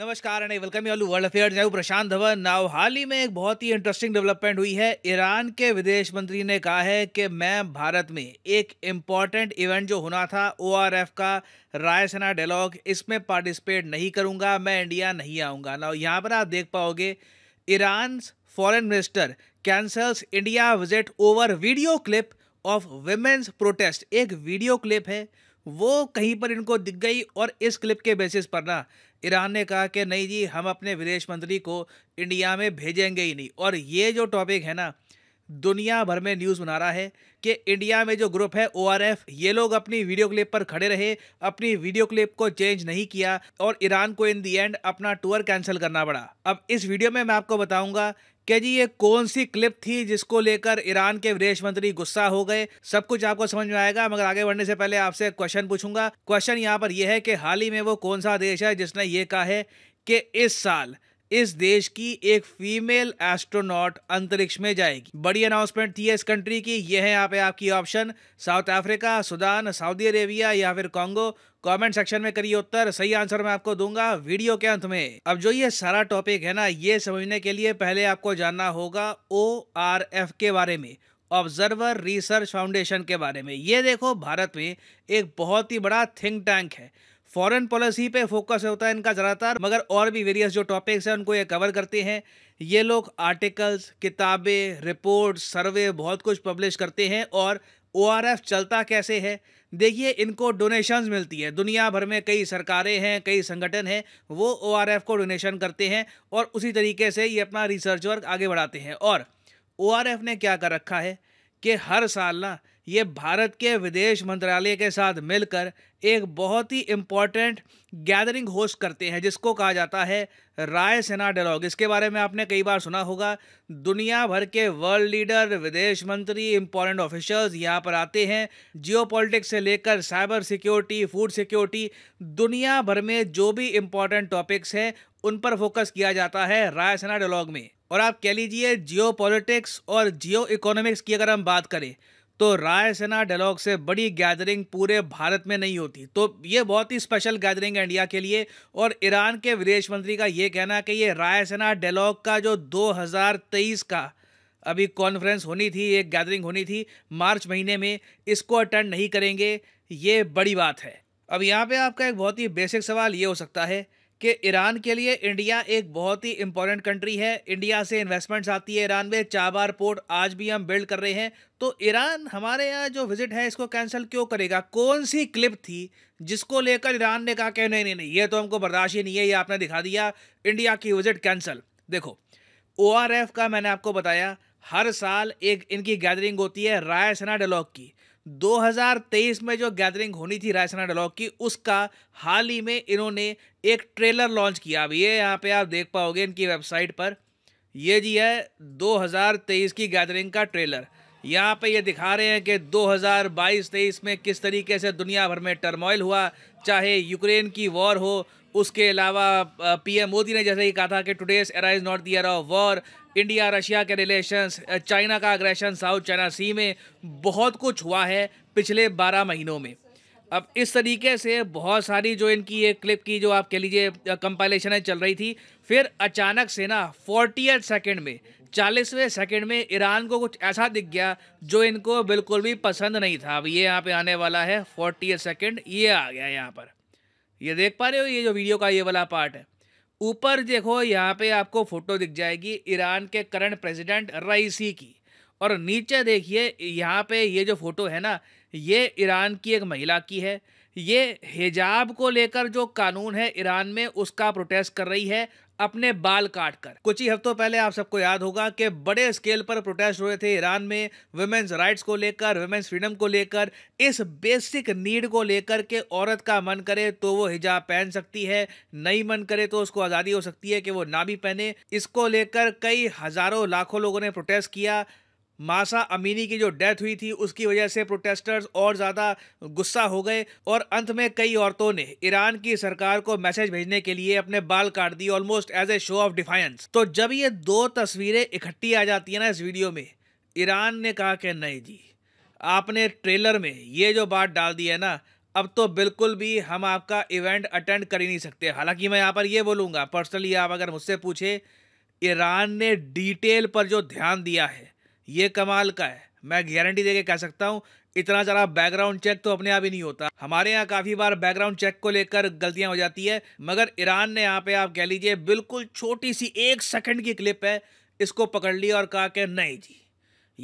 नमस्कार and welcome you world affairs I Prashant Dhawan now हाल ही में एक बहुत ही इंटरेस्टिंग डेवलपमेंट हुई है ईरान के विदेश मंत्री ने कहा है कि मैं भारत में एक इम्पॉर्टेंट इवेंट जो होना था ओ का रायसेना डायलॉग इसमें पार्टिसिपेट नहीं करूँगा मैं इंडिया नहीं आऊंगा ना यहाँ पर आप देख पाओगे Iran foreign minister cancels India visit over video clip of women's protest एक वीडियो क्लिप है वो कहीं पर इनको दिख गई और इस क्लिप के बेसिस पर ना ईरान ने कहा कि नहीं जी हम अपने विदेश मंत्री को इंडिया में भेजेंगे ही नहीं और ये जो टॉपिक है ना दुनिया भर में न्यूज़ बना रहा है कि इंडिया में जो ग्रुप है ओ ये लोग अपनी वीडियो क्लिप पर खड़े रहे अपनी वीडियो क्लिप को चेंज नहीं किया और ईरान को इन दी एंड अपना टूर कैंसिल करना पड़ा अब इस वीडियो में मैं आपको बताऊंगा कि जी ये कौन सी क्लिप थी जिसको लेकर ईरान के विदेश मंत्री गुस्सा हो गए सब कुछ आपको समझ में आएगा मगर आगे बढ़ने से पहले आपसे क्वेश्चन पूछूंगा क्वेश्चन यहाँ पर यह है कि हाल ही में वो कौन सा देश है जिसने ये कहा है कि इस साल इस देश की एक फीमेल एस्ट्रोनॉट अंतरिक्ष में जाएगी बड़ी अनाउंसमेंट थी इस कंट्री की यह है यहाँ पे आपकी option South Africa Sudan Saudi Arabia या फिर कांगो कमेंट सेक्शन में करिए उत्तर सही आंसर मैं आपको दूंगा वीडियो के अंत में अब जो ये सारा टॉपिक है ना ये समझने के लिए पहले आपको जानना होगा ओ आर एफ के बारे में ऑब्जर्वर रिसर्च फाउंडेशन के बारे में ये देखो भारत में एक बहुत ही बड़ा थिंक टैंक है फॉरेन पॉलिसी पे फोकस होता है इनका ज़्यादातर मगर और भी वेरियस जो टॉपिक्स हैं उनको ये कवर करते हैं ये लोग आर्टिकल्स किताबें रिपोर्ट सर्वे बहुत कुछ पब्लिश करते हैं और ओ चलता कैसे है देखिए इनको डोनेशंस मिलती है दुनिया भर में कई सरकारें हैं कई संगठन हैं वो ओ को डोनेशन करते हैं और उसी तरीके से ये अपना रिसर्च वर्क आगे बढ़ाते हैं और ओ ने क्या कर रखा है कि हर साल ना ये भारत के विदेश मंत्रालय के साथ मिलकर एक बहुत ही इम्पॉर्टेंट गैदरिंग होस्ट करते हैं जिसको कहा जाता है रायसेना डायलॉग इसके बारे में आपने कई बार सुना होगा दुनिया भर के वर्ल्ड लीडर विदेश मंत्री इम्पॉर्टेंट ऑफिशर्स यहाँ पर आते हैं जियो से लेकर साइबर सिक्योरिटी फूड सिक्योरिटी दुनिया भर में जो भी इम्पॉर्टेंट टॉपिक्स हैं उन पर फोकस किया जाता है रायसेना डायलॉग में और आप कह लीजिए जियो और जियो इकोनॉमिक्स की अगर हम बात करें तो रायसेना डायलॉग से बड़ी गैदरिंग पूरे भारत में नहीं होती तो ये बहुत ही स्पेशल गैदरिंग है इंडिया के लिए और ईरान के विदेश मंत्री का ये कहना है कि ये रायसेना डायलॉग का जो 2023 का अभी कॉन्फ्रेंस होनी थी एक गैदरिंग होनी थी मार्च महीने में इसको अटेंड नहीं करेंगे ये बड़ी बात है अब यहाँ पर आपका एक बहुत ही बेसिक सवाल ये हो सकता है कि ईरान के लिए इंडिया एक बहुत ही इंपॉर्टेंट कंट्री है इंडिया से इन्वेस्टमेंट्स आती है ईरान में चाबार पोर्ट आज भी हम बिल्ड कर रहे हैं तो ईरान हमारे यहाँ जो विजिट है इसको कैंसिल क्यों करेगा कौन सी क्लिप थी जिसको लेकर ईरान ने कहा कि नहीं नहीं नहीं ये तो हमको बर्दाश्त ही नहीं है ये आपने दिखा दिया इंडिया की विजिट कैंसिल देखो ओ का मैंने आपको बताया हर साल एक इनकी गैदरिंग होती है रायसेना डेलॉग की 2023 में जो गैदरिंग होनी थी रायसेना डायलॉग की उसका हाल ही में इन्होंने एक ट्रेलर लॉन्च किया अब ये यहाँ पे आप देख पाओगे इनकी वेबसाइट पर ये जी है 2023 की गैदरिंग का ट्रेलर यहाँ पे ये दिखा रहे हैं कि 2022-23 में किस तरीके से दुनिया भर में टर्मोइल हुआ चाहे यूक्रेन की वॉर हो उसके अलावा पीएम मोदी ने जैसे ही कहा था कि टुडेस एरा इज़ नॉट दर ऑफ वॉर इंडिया रशिया के रिलेशंस चाइना का अग्रेशन साउथ चाइना सी में बहुत कुछ हुआ है पिछले बारह महीनों में अब इस तरीके से बहुत सारी जो इनकी ये क्लिप की जो आप कह लीजिए कंपाइलेशन चल रही थी फिर अचानक से ना फोर्टी सेकेंड में चालीसवें सेकंड में ईरान को कुछ ऐसा दिख गया जो इनको बिल्कुल भी पसंद नहीं था अब ये यहाँ पे आने वाला है फोर्टी सेकंड ये आ गया यहाँ पर ये देख पा रहे हो ये जो वीडियो का ये वाला पार्ट है ऊपर देखो यहाँ पे आपको फ़ोटो दिख जाएगी ईरान के करंट प्रेसिडेंट रईसी की और नीचे देखिए यहाँ पे ये जो फ़ोटो है ना ये ईरान की एक महिला की है ये हिजाब को लेकर जो कानून है ईरान में उसका प्रोटेस्ट कर रही है अपने बाल काट कर कुछ ही हफ्तों पहले आप सबको याद होगा कि बड़े स्केल पर प्रोटेस्ट हुए थे ईरान में वुमेन्स राइट्स को लेकर वुमेन्स फ्रीडम को लेकर इस बेसिक नीड को लेकर के औरत का मन करे तो वो हिजाब पहन सकती है नहीं मन करे तो उसको आज़ादी हो सकती है कि वो ना भी पहने इसको लेकर कई हज़ारों लाखों लोगों ने प्रोटेस्ट किया मासा अमीनी की जो डेथ हुई थी उसकी वजह से प्रोटेस्टर्स और ज़्यादा गुस्सा हो गए और अंत में कई औरतों ने ईरान की सरकार को मैसेज भेजने के लिए अपने बाल काट दिए almost as a show of defiance तो जब ये दो तस्वीरें इकट्ठी आ जाती है ना इस वीडियो में ईरान ने कहा कि नहीं जी आपने ट्रेलर में ये जो बात डाल दी है ना अब तो बिल्कुल भी हम आपका इवेंट अटेंड कर ही नहीं सकते हालांकि मैं यहाँ पर ये बोलूँगा पर्सनली आप अगर मुझसे पूछे ईरान ने डिटेल पर जो ध्यान दिया है ये कमाल का है मैं गारंटी दे के कह सकता हूँ इतना ज़रा बैकग्राउंड चेक तो अपने आप ही नहीं होता हमारे यहाँ काफ़ी बार बैकग्राउंड चेक को लेकर गलतियाँ हो जाती है मगर ईरान ने यहाँ पे आप कह लीजिए बिल्कुल छोटी सी एक सेकंड की क्लिप है इसको पकड़ लिया और कहा कि नहीं जी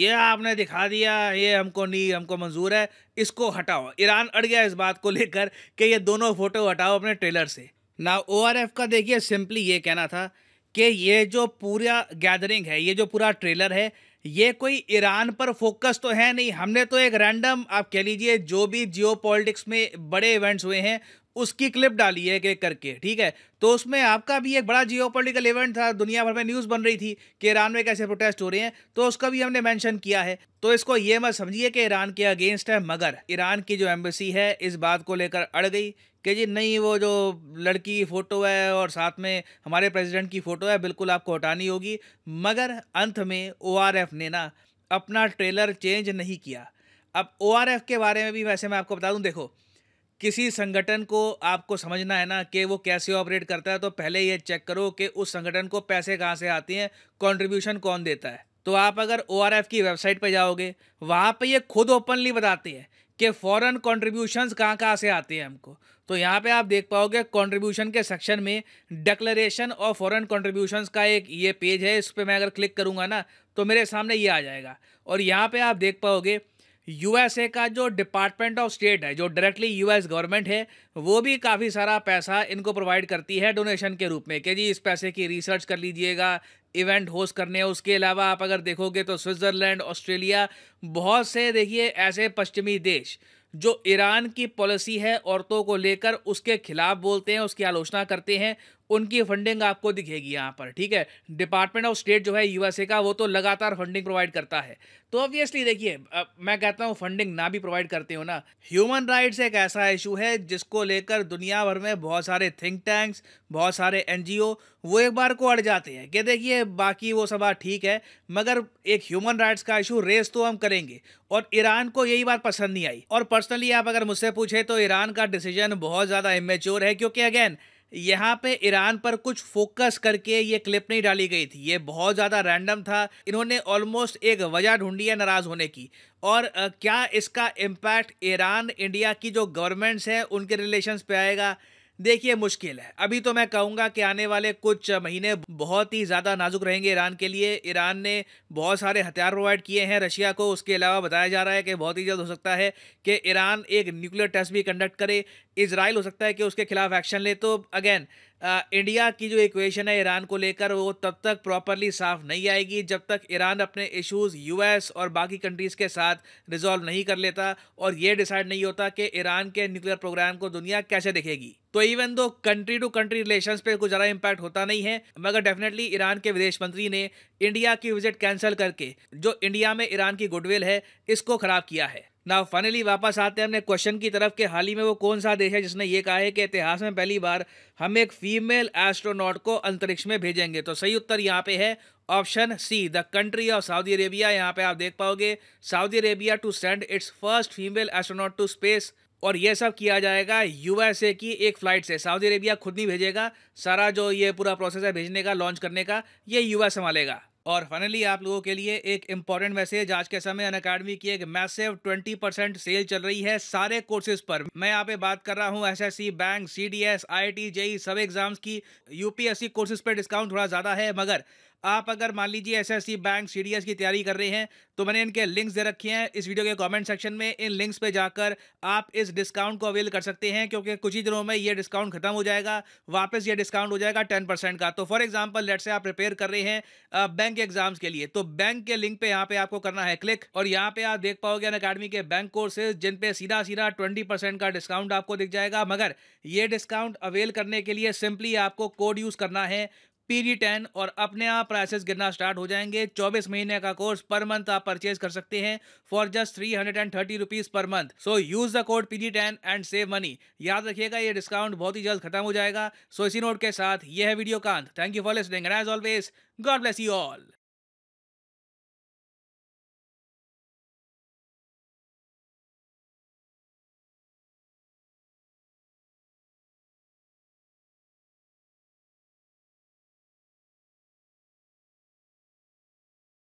ये आपने दिखा दिया ये हमको नहीं हमको मंजूर है इसको हटाओ ईरान अड़ गया इस बात को लेकर कि ये दोनों फ़ोटो हटाओ अपने ट्रेलर से ना ओ का देखिए सिंपली ये कहना था कि ये जो पूरा गैदरिंग है ये जो पूरा ट्रेलर है ये कोई ईरान पर फोकस तो है नहीं हमने तो एक रैंडम आप कह लीजिए जो भी जियो में बड़े इवेंट्स हुए हैं उसकी क्लिप डाली है एक करके ठीक है तो उसमें आपका भी एक बड़ा जियो पोलिटिकल इवेंट था दुनिया भर में न्यूज़ बन रही थी कि ईरान में कैसे प्रोटेस्ट हो रहे हैं तो उसका भी हमने मैंशन किया है तो इसको ये मत समझिए कि ईरान के अगेंस्ट है मगर ईरान की जो एम्बेसी है इस बात को लेकर अड़ गई कि जी नहीं वो जो लड़की की फ़ोटो है और साथ में हमारे प्रेसिडेंट की फ़ोटो है बिल्कुल आपको हटानी होगी मगर अंत में ओ ने ना अपना ट्रेलर चेंज नहीं किया अब ओ के बारे में भी वैसे मैं आपको बता दूँ देखो किसी संगठन को आपको समझना है ना कि वो कैसे ऑपरेट करता है तो पहले ये चेक करो कि उस संगठन को पैसे कहाँ से आते हैं कंट्रीब्यूशन कौन देता है तो आप अगर ओ की वेबसाइट पर जाओगे वहाँ पर ये खुद ओपनली बताते हैं कि फॉरेन कंट्रीब्यूशंस कहाँ कहाँ से आते हैं हमको तो यहाँ पे आप देख पाओगे कंट्रीब्यूशन के सेक्शन में डिक्लेरेशन ऑफ फॉरेन कंट्रीब्यूशंस का एक ये पेज है इस पर मैं अगर क्लिक करूँगा ना तो मेरे सामने ये आ जाएगा और यहाँ पे आप देख पाओगे यूएसए का जो डिपार्टमेंट ऑफ स्टेट है जो डायरेक्टली यूएस गवर्नमेंट है वो भी काफ़ी सारा पैसा इनको प्रोवाइड करती है डोनेशन के रूप में कि जी इस पैसे की रिसर्च कर लीजिएगा इवेंट होस्ट करने हैं उसके अलावा आप अगर देखोगे तो स्विट्ज़रलैंड ऑस्ट्रेलिया बहुत से देखिए ऐसे पश्चिमी देश जो ईरान की पॉलिसी है औरतों को लेकर उसके खिलाफ बोलते हैं उसकी आलोचना करते हैं उनकी फंडिंग आपको दिखेगी यहाँ पर ठीक है डिपार्टमेंट ऑफ स्टेट जो है यूएसए का वो तो लगातार फंडिंग प्रोवाइड करता है तो ऑब्वियसली देखिए मैं कहता हूँ फंडिंग ना भी प्रोवाइड करते हो ना ह्यूमन राइट्स एक ऐसा इशू है जिसको लेकर दुनिया भर में बहुत सारे थिंक टैंक्स बहुत सारे एन वो एक बार को अड़ जाते हैं कि देखिए बाकी वो सब ठीक है मगर एक ह्यूमन राइट्स का इशू रेस तो हम करेंगे और ईरान को यही बात पसंद नहीं आई और पर्सनली आप अगर मुझसे पूछे तो ईरान का डिसीजन बहुत ज़्यादा इमेच्योर है क्योंकि अगेन यहाँ पे ईरान पर कुछ फोकस करके ये क्लिप नहीं डाली गई थी ये बहुत ज़्यादा रैंडम था इन्होंने ऑलमोस्ट एक वजह ढूंढी है नाराज़ होने की और क्या इसका इम्पैक्ट ईरान इंडिया की जो गवर्नमेंट्स हैं उनके रिलेशंस पे आएगा देखिए मुश्किल है अभी तो मैं कहूँगा कि आने वाले कुछ महीने बहुत ही ज़्यादा नाजुक रहेंगे ईरान के लिए ईरान ने बहुत सारे हथियार प्रोवाइड किए हैं रशिया को उसके अलावा बताया जा रहा है कि बहुत ही जल्द हो सकता है कि ईरान एक न्यूक्लियर टेस्ट भी कंडक्ट करे इसराइल हो सकता है कि उसके खिलाफ एक्शन ले तो अगेन इंडिया की जो इक्वेशन है ईरान को लेकर वो तब तक प्रॉपरली साफ नहीं आएगी जब तक ईरान अपने इश्यूज यूएस और बाकी कंट्रीज़ के साथ रिजॉल्व नहीं कर लेता और ये डिसाइड नहीं होता कि ईरान के न्यूक्लियर प्रोग्राम को दुनिया कैसे देखेगी तो even though country to country relations पे कुछ ज़्यादा इम्पैक्ट होता नहीं है मगर डेफिनेटली ईरान के विदेश मंत्री ने इंडिया की विजिट कैंसिल करके जो इंडिया में ईरान की गुडविल है इसको ख़राब किया है ना फाइनली वापस आते हैं हमने क्वेश्चन की तरफ कि हाल ही में वो कौन सा देश है जिसने ये कहा है कि इतिहास में पहली बार हम एक फीमेल एस्ट्रोनॉट को अंतरिक्ष में भेजेंगे तो सही उत्तर यहाँ पे है option C the country of Saudi Arabia यहाँ पे आप देख पाओगे Saudi Arabia to send its first female astronaut to space और ये सब किया जाएगा यूएसए की एक फ़्लाइट से सऊदी अरेबिया खुद नहीं भेजेगा सारा जो ये पूरा प्रोसेस है भेजने का लॉन्च करने का ये यूएस संभालेगा और फाइनली आप लोगों के लिए एक इम्पॉर्टेंट मैसेज आज के समय अन अकाडमी की एक मैसेव 20 परसेंट सेल चल रही है सारे कोर्सेज पर मैं यहाँ पे बात कर रहा हूँ S S C bank C D S I T JE सब एग्जाम्स की यूपीएससी कोर्सेज पर डिस्काउंट थोड़ा ज़्यादा है मगर आप अगर मान लीजिए S S C bank C D S की तैयारी कर रहे हैं तो मैंने इनके लिंक्स दे रखे हैं इस वीडियो के कमेंट सेक्शन में इन लिंक्स पे जाकर आप इस डिस्काउंट को अवेल कर सकते हैं क्योंकि कुछ ही दिनों में ये डिस्काउंट खत्म हो जाएगा वापस ये डिस्काउंट हो जाएगा टेन परसेंट का तो फॉर एग्जाम्पल लेट से आप प्रिपेयर कर रहे हैं बैंक एग्जाम्स के लिए तो बैंक के लिंक पे यहाँ पे आपको करना है क्लिक और यहाँ पे आप देख पाओगे अन अकेडमी के बैंक कोर्सेज जिन पर सीधा सीधा ट्वेंटी परसेंट का डिस्काउंट आपको दिख जाएगा मगर ये डिस्काउंट अवेल करने के लिए सिंपली आपको कोड यूज करना है पी टेन और अपने आप प्राइसेस गिरना स्टार्ट हो जाएंगे 24 महीने का कोर्स पर मंथ आप परचेज कर सकते हैं for just three hundred and thirty rupees per month so use the code PG ten and save money याद रखिएगा ये डिस्काउंट बहुत ही जल्द खत्म हो जाएगा सो so, इसी नोट के साथ यह है वीडियो कांत thank you for listening and as always God bless you all